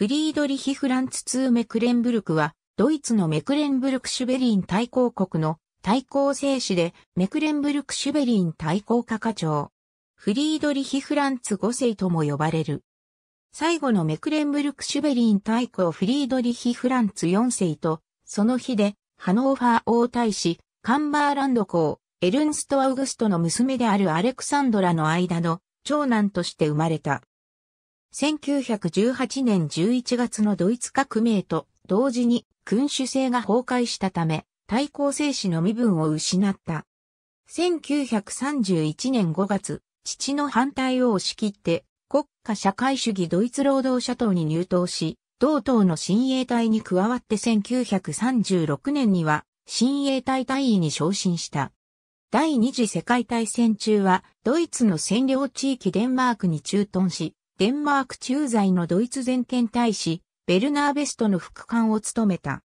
フリードリヒ・フランツ2メクレンブルクは、ドイツのメクレンブルクシュベリン大公国の対抗制止で、メクレンブルクシュベリン対抗課課長。フリードリヒ・フランツ5世とも呼ばれる。最後のメクレンブルクシュベリン大公フリードリヒ・フランツ4世と、その日で、ハノーファー王大使、カンバーランド公、エルンスト・アウグストの娘であるアレクサンドラの間の長男として生まれた。1918年11月のドイツ革命と同時に君主制が崩壊したため、対抗精神の身分を失った。1931年5月、父の反対を押し切って国家社会主義ドイツ労働者党に入党し、同党の親衛隊に加わって1936年には親衛隊隊員に昇進した。第二次世界大戦中はドイツの占領地域デンマークに駐屯し、デンマーク駐在のドイツ全権大使、ベルナーベストの副官を務めた。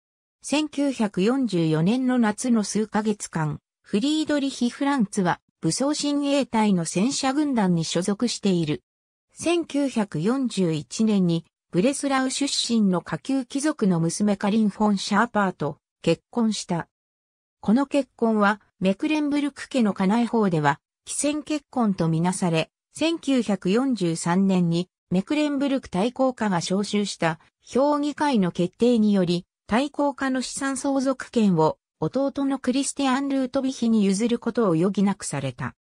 1944年の夏の数ヶ月間、フリードリヒ・フランツは武装親衛隊の戦車軍団に所属している。1941年にブレスラウ出身の下級貴族の娘カリン・フォン・シャーパーと結婚した。この結婚はメクレンブルク家の家内法では、既戦結婚とみなされ、1943年にメクレンブルク対抗課が招集した評議会の決定により、対抗課の資産相続権を弟のクリスティアン・ルートビヒに譲ることを余儀なくされた。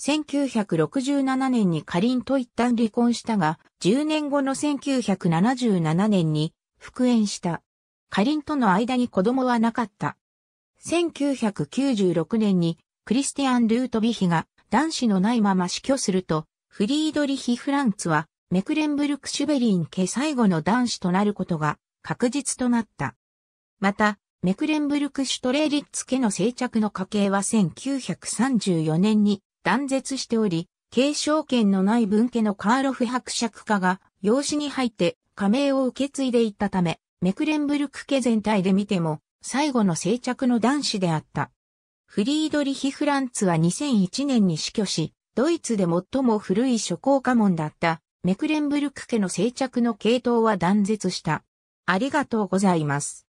1967年にカリンと一旦離婚したが、10年後の1977年に復縁した。カリンとの間に子供はなかった。1996年にクリスティアン・ルートビヒが男子のないまま死去すると、フリードリヒ・フランツは、メクレンブルク・シュベリン家最後の男子となることが確実となった。また、メクレンブルク・シュトレーリッツ家の生着の家系は1934年に断絶しており、継承権のない分家のカーロフ伯爵家が養子に入って加盟を受け継いでいったため、メクレンブルク家全体で見ても最後の生着の男子であった。フリードリヒ・フランツは2001年に死去し、ドイツで最も古い諸侯家紋だったメクレンブルク家の生着の系統は断絶した。ありがとうございます。